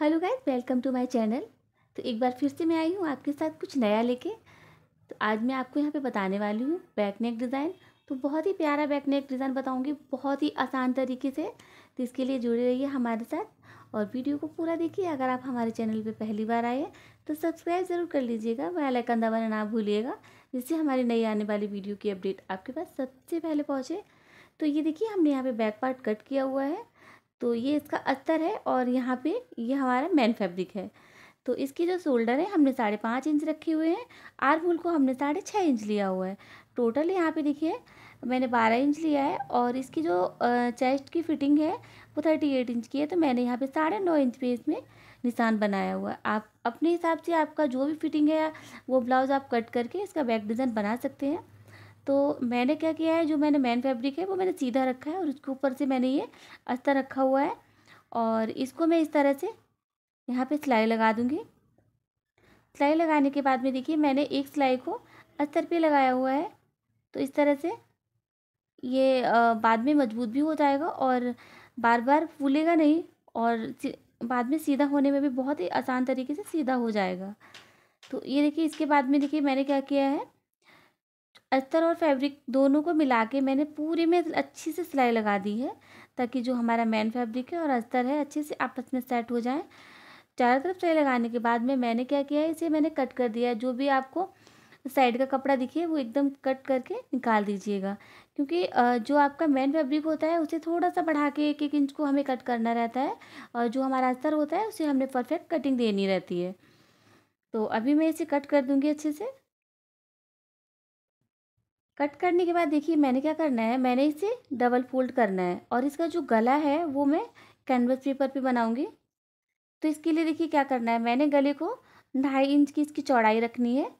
hello guys welcome to my channel तो एक बार फिर से मैं आई हूँ आपके साथ कुछ नया लेके तो आज मैं आपको यहाँ पे बताने वाली हूँ बैक नेक डिज़ाइन तो बहुत ही प्यारा बैक नेक डिज़ाइन बताऊँगी बहुत ही आसान तरीके से तो इसके लिए जुड़े रहिए हमारे साथ और वीडियो को पूरा देखिए अगर आप हमारे चैनल पर पहली बार आए तो सब्सक्राइब ज़रूर कर लीजिएगा वह लाइकन दबाना ना भूलिएगा जिससे हमारी नई आने वाली वीडियो की अपडेट आपके पास सबसे पहले पहुँचे तो ये देखिए हमने यहाँ पर बैक पार्ट कट किया हुआ है तो ये इसका अस्तर है और यहाँ पे ये हमारा मेन फैब्रिक है तो इसकी जो शोल्डर है हमने साढ़े पाँच इंच रखे हुए हैं आर फूल को हमने साढ़े छः इंच लिया हुआ है टोटल यहाँ पे देखिए मैंने बारह इंच लिया है और इसकी जो चेस्ट की फिटिंग है वो थर्टी एट इंच की है तो मैंने यहाँ पे साढ़े नौ इंच पे इसमें निशान बनाया हुआ है आप अपने हिसाब से आपका जो भी फिटिंग है वो ब्लाउज़ आप कट करके इसका बैक डिज़ाइन बना सकते हैं तो मैंने क्या किया है जो मैंने मैन फैब्रिक है वो मैंने सीधा रखा है और उसके ऊपर से मैंने ये अस्तर रखा हुआ है और इसको मैं इस तरह से यहाँ पे सिलाई लगा दूँगी सिलाई लगाने के बाद में देखिए मैंने एक सिलाई को अस्तर पे लगाया हुआ है तो इस तरह से ये बाद में मजबूत भी हो जाएगा और बार बार फूलेगा नहीं और बाद में सीधा होने में भी बहुत ही आसान तरीके से सीधा हो जाएगा तो ये देखिए इसके बाद में देखिए मैंने क्या किया है अस्तर और फैब्रिक दोनों को मिला के मैंने पूरे में अच्छी से सिलाई लगा दी है ताकि जो हमारा मेन फैब्रिक है और अस्तर है अच्छे से आपस में सेट हो जाए चारों तरफ सिलाई लगाने के बाद में मैंने क्या किया है इसे मैंने कट कर दिया है जो भी आपको साइड का कपड़ा दिखे वो एकदम कट करके निकाल दीजिएगा क्योंकि जो आपका मेन फैब्रिक होता है उसे थोड़ा सा बढ़ा के एक एक इंच को हमें कट करना रहता है और जो हमारा अस्तर होता है उसे हमने परफेक्ट कटिंग देनी रहती है तो अभी मैं इसे कट कर दूँगी अच्छे से कट करने के बाद देखिए मैंने क्या करना है मैंने इसे डबल फोल्ड करना है और इसका जो गला है वो मैं कैनवस पेपर पे बनाऊंगी तो इसके लिए देखिए क्या करना है मैंने गले को ढाई इंच की इसकी चौड़ाई रखनी है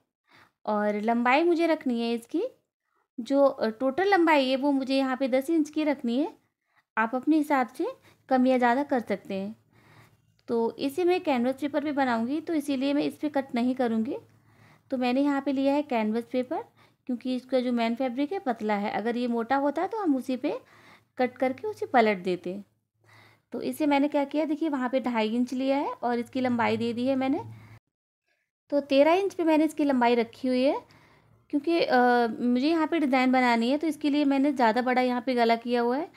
और लंबाई मुझे रखनी है इसकी जो टोटल लंबाई है वो मुझे यहाँ पे दस इंच की रखनी है आप अपने हिसाब से कम या ज़्यादा कर सकते हैं तो इसे मैं कैनवस पेपर पर बनाऊँगी तो इसीलिए मैं इस पर कट नहीं करूँगी तो मैंने यहाँ पर लिया है कैनवस पेपर क्योंकि इसका जो मेन फैब्रिक है पतला है अगर ये मोटा होता तो हम उसी पे कट करके उसे पलट देते तो इसे मैंने क्या किया देखिए वहाँ पे ढाई इंच लिया है और इसकी लंबाई दे दी है मैंने तो तेरह इंच पे मैंने इसकी लंबाई रखी हुई है क्योंकि मुझे यहाँ पे डिज़ाइन बनानी है तो इसके लिए मैंने ज़्यादा बड़ा यहाँ पर गला किया हुआ है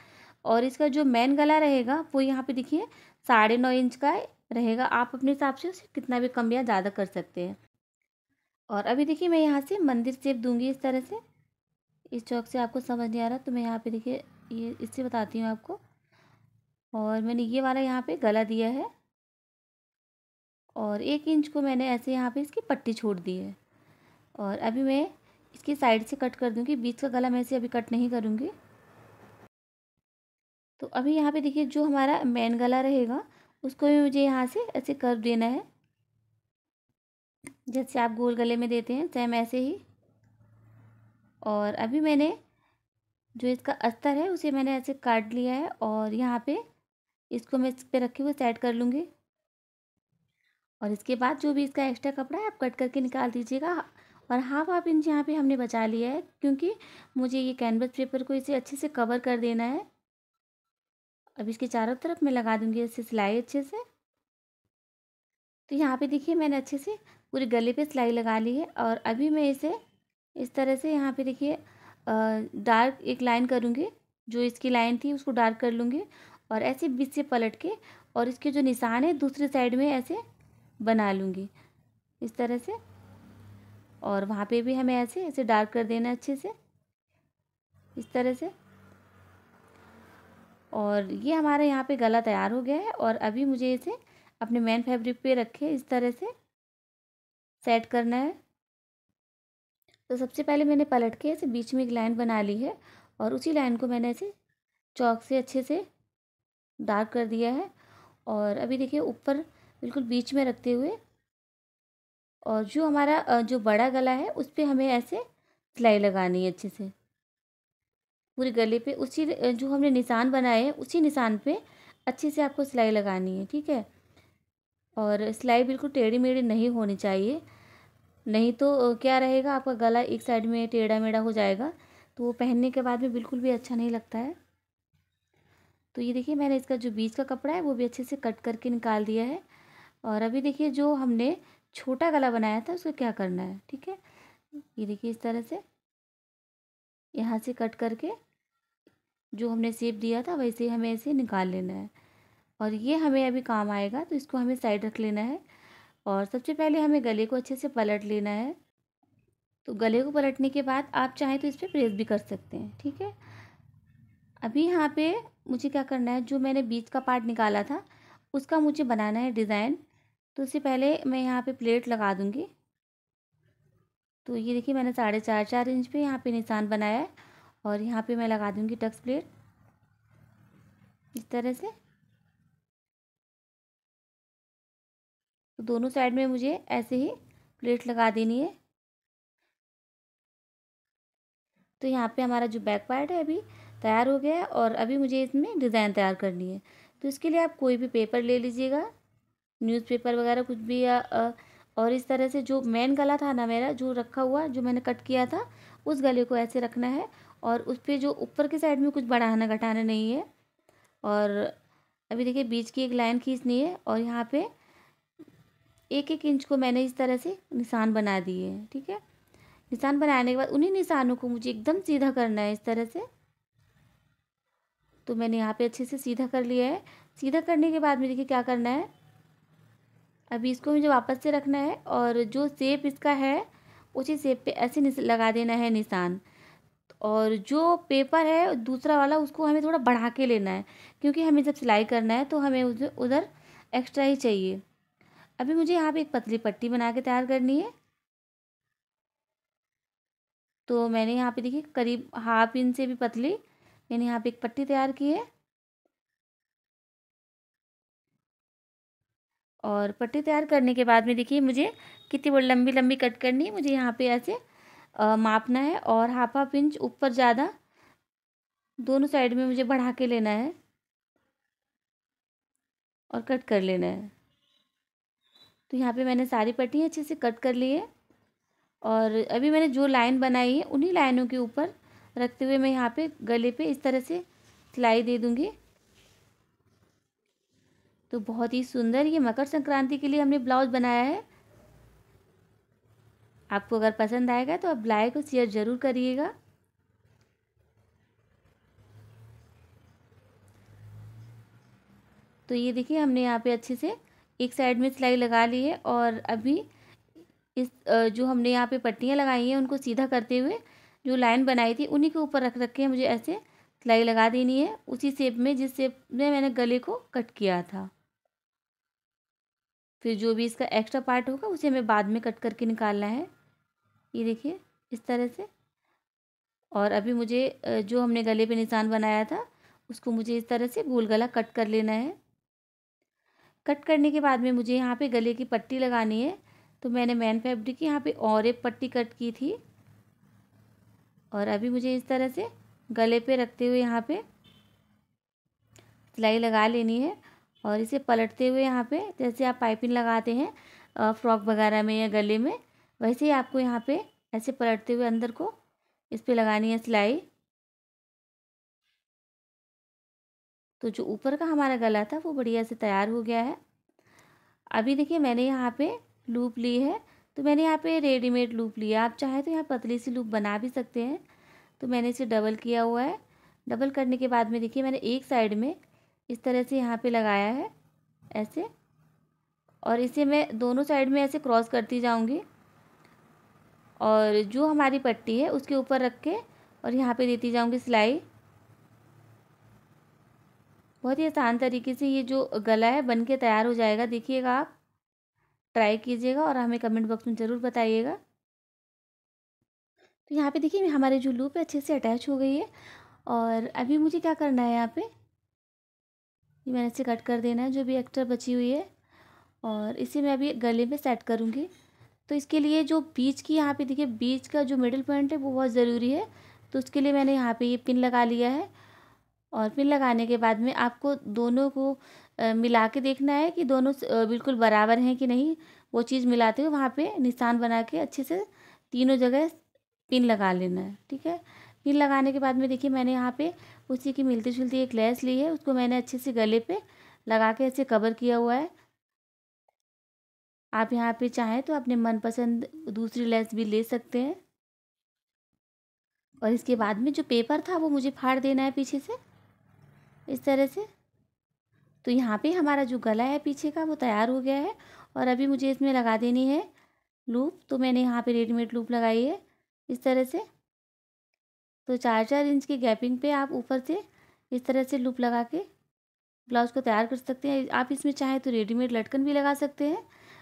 और इसका जो मेन गला रहेगा वो यहाँ पर देखिए साढ़े नौ इंच का रहेगा आप अपने हिसाब से उसे कितना भी कम या ज़्यादा कर सकते हैं और अभी देखिए मैं यहाँ से मंदिर सेप दूंगी इस तरह से इस चौक से आपको समझ नहीं आ रहा तो मैं यहाँ पे देखिए ये इससे बताती हूँ आपको और मैंने ये वाला यहाँ पे गला दिया है और एक इंच को मैंने ऐसे यहाँ पे इसकी पट्टी छोड़ दी है और अभी मैं इसकी साइड से कट कर दूँगी बीच का गला मैं इसे अभी कट नहीं करूँगी तो अभी यहाँ पर देखिए जो हमारा मेन गला रहेगा उसको भी मुझे यहाँ से ऐसे कर देना है जैसे आप गोल गले में देते हैं सेम ऐसे ही और अभी मैंने जो इसका अस्तर है उसे मैंने ऐसे काट लिया है और यहाँ पे इसको मैं इस पर रखे हुए सेट कर लूँगी और इसके बाद जो भी इसका एक्स्ट्रा कपड़ा है आप कट करके निकाल दीजिएगा और हाफ हाफ इंच यहाँ पे हमने बचा लिया है क्योंकि मुझे ये कैनवस पेपर को इसे अच्छे से कवर कर देना है अब इसके चारों तरफ मैं लगा दूँगी इससे सिलाई अच्छे से तो यहाँ पर देखिए मैंने अच्छे से पूरे गले पे सिलाई लगा ली है और अभी मैं इसे इस तरह से यहाँ पे देखिए डार्क एक लाइन करूँगी जो इसकी लाइन थी उसको डार्क कर लूँगी और ऐसे बीच से पलट के और इसके जो निशान है दूसरे साइड में ऐसे बना लूँगी इस तरह से और वहाँ पे भी हमें ऐसे ऐसे डार्क कर देना अच्छे से इस तरह से और ये हमारा यहाँ पे गला तैयार हो गया है और अभी मुझे इसे अपने मेन फैब्रिक पे रखे इस तरह से सेट करना है तो सबसे पहले मैंने पलट के ऐसे बीच में एक लाइन बना ली है और उसी लाइन को मैंने ऐसे चौक से अच्छे से डार्क कर दिया है और अभी देखिए ऊपर बिल्कुल बीच में रखते हुए और जो हमारा जो बड़ा गला है उस पर हमें ऐसे सिलाई लगानी है अच्छे से पूरे गले पे उसी जो हमने निशान बनाए हैं उसी निशान पे अच्छे से आपको सिलाई लगानी है ठीक है और सिलाई बिल्कुल टेढ़ी मेढ़ी नहीं होनी चाहिए नहीं तो क्या रहेगा आपका गला एक साइड में टेढ़ा मेढ़ा हो जाएगा तो वो पहनने के बाद में बिल्कुल भी अच्छा नहीं लगता है तो ये देखिए मैंने इसका जो बीच का कपड़ा है वो भी अच्छे से कट करके निकाल दिया है और अभी देखिए जो हमने छोटा गला बनाया था उसको क्या करना है ठीक है ये देखिए इस तरह से यहाँ से कट करके जो हमने सेप दिया था वैसे हमें ऐसे निकाल लेना है और ये हमें अभी काम आएगा तो इसको हमें साइड रख लेना है और सबसे पहले हमें गले को अच्छे से पलट लेना है तो गले को पलटने के बाद आप चाहें तो इस पर प्रेस भी कर सकते हैं ठीक है अभी यहाँ पे मुझे क्या करना है जो मैंने बीच का पार्ट निकाला था उसका मुझे बनाना है डिज़ाइन तो उससे पहले मैं यहाँ पे प्लेट लगा दूँगी तो ये देखिए मैंने साढ़े चार चार इंच पे यहाँ पे निशान बनाया है और यहाँ पे मैं लगा दूँगी टक्स प्लेट इस तरह से तो दोनों साइड में मुझे ऐसे ही प्लेट लगा देनी है तो यहाँ पे हमारा जो बैक पार्ट है अभी तैयार हो गया है और अभी मुझे इसमें डिज़ाइन तैयार करनी है तो इसके लिए आप कोई भी पेपर ले लीजिएगा न्यूज़पेपर वगैरह कुछ भी या आ, और इस तरह से जो मेन गला था ना मेरा जो रखा हुआ जो मैंने कट किया था उस गले को ऐसे रखना है और उस पर जो ऊपर के साइड में कुछ बढ़ाना घटाना नहीं है और अभी देखिए बीच की एक लाइन खींचनी है और यहाँ पर एक एक इंच को मैंने इस तरह से निशान बना दिए हैं ठीक है निशान बनाने के बाद उन्हीं निशानों को मुझे एकदम सीधा करना है इस तरह से तो मैंने यहाँ पे अच्छे से सीधा कर लिया है सीधा करने के बाद मुझे देखिए क्या करना है अभी इसको मुझे वापस से रखना है और जो सेप इसका है उसी सेप पे ऐसे लगा देना है निशान और जो पेपर है दूसरा वाला उसको हमें थोड़ा बढ़ा के लेना है क्योंकि हमें जब सिलाई करना है तो हमें उधर एक्स्ट्रा ही चाहिए अभी मुझे यहाँ पे एक पतली पट्टी बना के तैयार करनी है तो मैंने यहाँ पे देखिए करीब हाफ इंच से भी पतली मैंने यहाँ पे एक पट्टी तैयार की है और पट्टी तैयार करने के बाद में देखिए मुझे कितनी बड़ी लंबी लंबी कट करनी है मुझे यहाँ पे ऐसे आ, मापना है और हाफ हाफ इंच ऊपर ज़्यादा दोनों साइड में मुझे बढ़ा के लेना है और कट कर लेना है तो यहाँ पे मैंने सारी पट्टी अच्छे से कट कर ली है और अभी मैंने जो लाइन बनाई है उन्हीं लाइनों के ऊपर रखते हुए मैं यहाँ पे गले पे इस तरह से सिलाई दे दूँगी तो बहुत ही सुंदर ये मकर संक्रांति के लिए हमने ब्लाउज बनाया है आपको अगर पसंद आएगा तो आप लाइक और शेयर ज़रूर करिएगा तो ये देखिए हमने यहाँ पे अच्छे से एक साइड में सिलाई लगा ली है और अभी इस जो हमने यहाँ पे पट्टियाँ लगाई हैं उनको सीधा करते हुए जो लाइन बनाई थी उन्हीं के ऊपर रख रखे मुझे ऐसे सिलाई लगा देनी है उसी शेप में जिस शेप में मैंने गले को कट किया था फिर जो भी इसका एक्स्ट्रा पार्ट होगा उसे हमें बाद में कट करके निकालना है ये देखिए इस तरह से और अभी मुझे जो हमने गले पे निशान बनाया था उसको मुझे इस तरह से गोल गला कट कर लेना है कट करने के बाद में मुझे यहाँ पे गले की पट्टी लगानी है तो मैंने मैन फैब्रिक की यहाँ पे और एक पट्टी कट की थी और अभी मुझे इस तरह से गले पे रखते हुए यहाँ पे सिलाई लगा लेनी है और इसे पलटते हुए यहाँ पे जैसे आप पाइपिंग लगाते हैं फ्रॉक वगैरह में या गले में वैसे ही आपको यहाँ पर ऐसे पलटते हुए अंदर को इस पर लगानी है सिलाई तो जो ऊपर का हमारा गला था वो बढ़िया से तैयार हो गया है अभी देखिए मैंने यहाँ पे लूप ली है तो मैंने यहाँ पे रेडीमेड लूप लिया आप चाहे तो यहाँ पतली सी लूप बना भी सकते हैं तो मैंने इसे डबल किया हुआ है डबल करने के बाद में देखिए मैंने एक साइड में इस तरह से यहाँ पे लगाया है ऐसे और इसे मैं दोनों साइड में ऐसे क्रॉस करती जाऊँगी और जो हमारी पट्टी है उसके ऊपर रख के और यहाँ पर देती जाऊँगी सिलाई बहुत ही आसान तरीके से ये जो गला है बन के तैयार हो जाएगा देखिएगा आप ट्राई कीजिएगा और हमें कमेंट बॉक्स में ज़रूर बताइएगा तो यहाँ पे देखिए हमारे जो लूप है अच्छे से अटैच हो गई है और अभी मुझे क्या करना है यहाँ पे ये मैंने इसे कट कर देना है जो भी एक्स्ट्रा बची हुई है और इसे मैं अभी गले में सेट करूँगी तो इसके लिए जो बीच की यहाँ पर देखिए बीच का जो मिडिल पॉइंट है वो बहुत ज़रूरी है तो उसके लिए मैंने यहाँ पर ये पिन लगा लिया है और फिर लगाने के बाद में आपको दोनों को मिला के देखना है कि दोनों बिल्कुल बराबर हैं कि नहीं वो चीज़ मिलाते हुए वहाँ पे निशान बना के अच्छे से तीनों जगह पिन लगा लेना है ठीक है पिन लगाने के बाद में देखिए मैंने यहाँ पे उसी की मिलती जुलती एक लेस ली है उसको मैंने अच्छे से गले पे लगा के ऐसे कवर किया हुआ है आप यहाँ पे चाहें तो अपने मनपसंद दूसरी लेस भी ले सकते हैं और इसके बाद में जो पेपर था वो मुझे फाड़ देना है पीछे से इस तरह से तो यहाँ पे हमारा जो गला है पीछे का वो तैयार हो गया है और अभी मुझे इसमें लगा देनी है लूप तो मैंने यहाँ पे रेडीमेड लूप लगाई है इस तरह से तो चार चार इंच की गैपिंग पे आप ऊपर से इस तरह से लूप लगा के ब्लाउज को तैयार कर सकते हैं आप इसमें चाहे तो रेडीमेड लटकन भी लगा सकते हैं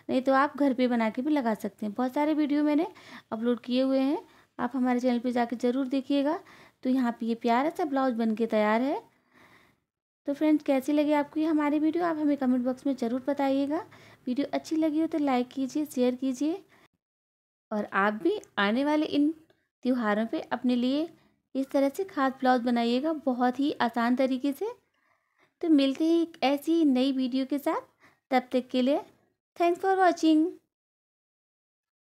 नहीं तो आप घर पे बना के भी लगा सकते हैं बहुत सारे वीडियो मैंने अपलोड किए हुए हैं आप हमारे चैनल पे जाके ज़रूर देखिएगा तो यहाँ पे ये प्यारा सा ब्लाउज बन के तैयार है तो फ्रेंड्स कैसी लगी आपको ये हमारी वीडियो आप हमें कमेंट बॉक्स में ज़रूर बताइएगा वीडियो अच्छी लगी हो तो लाइक कीजिए शेयर कीजिए और आप भी आने वाले इन त्यौहारों पे अपने लिए इस तरह से खास ब्लाउज बनाइएगा बहुत ही आसान तरीके से तो मिलते हैं एक ऐसी नई वीडियो के साथ तब तक के लिए थैंक्स फॉर वॉचिंग